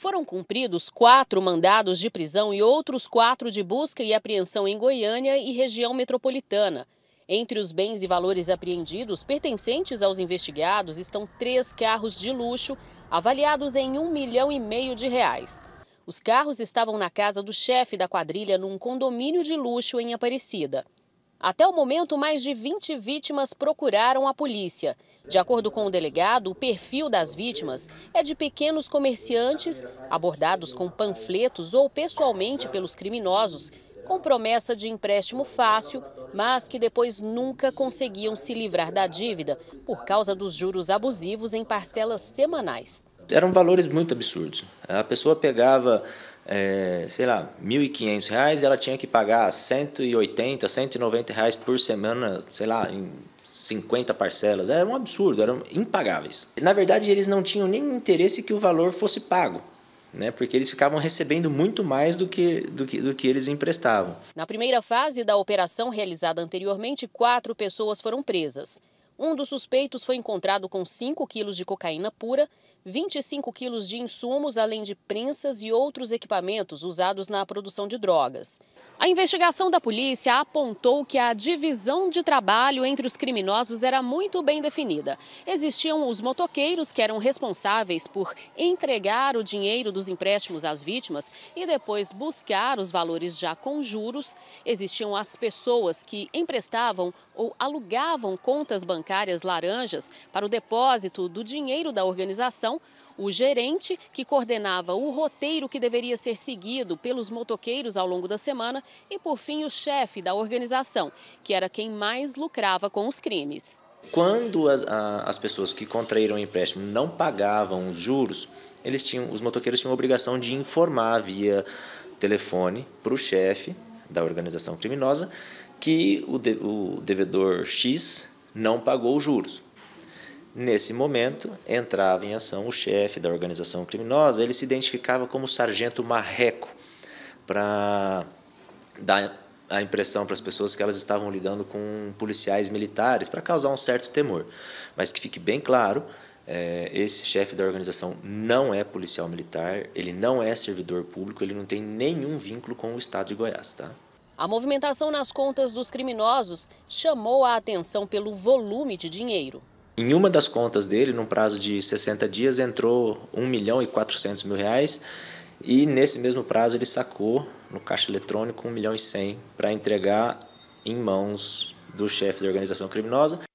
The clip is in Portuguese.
Foram cumpridos quatro mandados de prisão e outros quatro de busca e apreensão em Goiânia e região metropolitana. Entre os bens e valores apreendidos pertencentes aos investigados estão três carros de luxo, avaliados em um milhão e meio de reais. Os carros estavam na casa do chefe da quadrilha num condomínio de luxo em Aparecida. Até o momento, mais de 20 vítimas procuraram a polícia. De acordo com o delegado, o perfil das vítimas é de pequenos comerciantes abordados com panfletos ou pessoalmente pelos criminosos, com promessa de empréstimo fácil, mas que depois nunca conseguiam se livrar da dívida por causa dos juros abusivos em parcelas semanais. Eram valores muito absurdos. A pessoa pegava é, sei lá, R$ 1.500 e ela tinha que pagar R$ 180, R$ 190 reais por semana, sei lá, em 50 parcelas. Era um absurdo, eram impagáveis. Na verdade, eles não tinham nem interesse que o valor fosse pago. Né, porque eles ficavam recebendo muito mais do que, do, que, do que eles emprestavam. Na primeira fase da operação realizada anteriormente, quatro pessoas foram presas. Um dos suspeitos foi encontrado com 5 quilos de cocaína pura, 25 quilos de insumos, além de prensas e outros equipamentos usados na produção de drogas. A investigação da polícia apontou que a divisão de trabalho entre os criminosos era muito bem definida. Existiam os motoqueiros, que eram responsáveis por entregar o dinheiro dos empréstimos às vítimas e depois buscar os valores já com juros. Existiam as pessoas que emprestavam ou alugavam contas bancárias bancárias laranjas para o depósito do dinheiro da organização, o gerente, que coordenava o roteiro que deveria ser seguido pelos motoqueiros ao longo da semana, e por fim o chefe da organização, que era quem mais lucrava com os crimes. Quando as, as pessoas que contraíram o empréstimo não pagavam os juros, eles tinham, os motoqueiros tinham a obrigação de informar via telefone para o chefe da organização criminosa que o, de, o devedor X não pagou os juros. Nesse momento, entrava em ação o chefe da organização criminosa, ele se identificava como sargento marreco, para dar a impressão para as pessoas que elas estavam lidando com policiais militares, para causar um certo temor. Mas que fique bem claro, eh, esse chefe da organização não é policial militar, ele não é servidor público, ele não tem nenhum vínculo com o Estado de Goiás, tá? A movimentação nas contas dos criminosos chamou a atenção pelo volume de dinheiro. Em uma das contas dele, num prazo de 60 dias, entrou 1 milhão e 400 mil reais e nesse mesmo prazo ele sacou no caixa eletrônico 1 milhão e 100 para entregar em mãos do chefe da organização criminosa.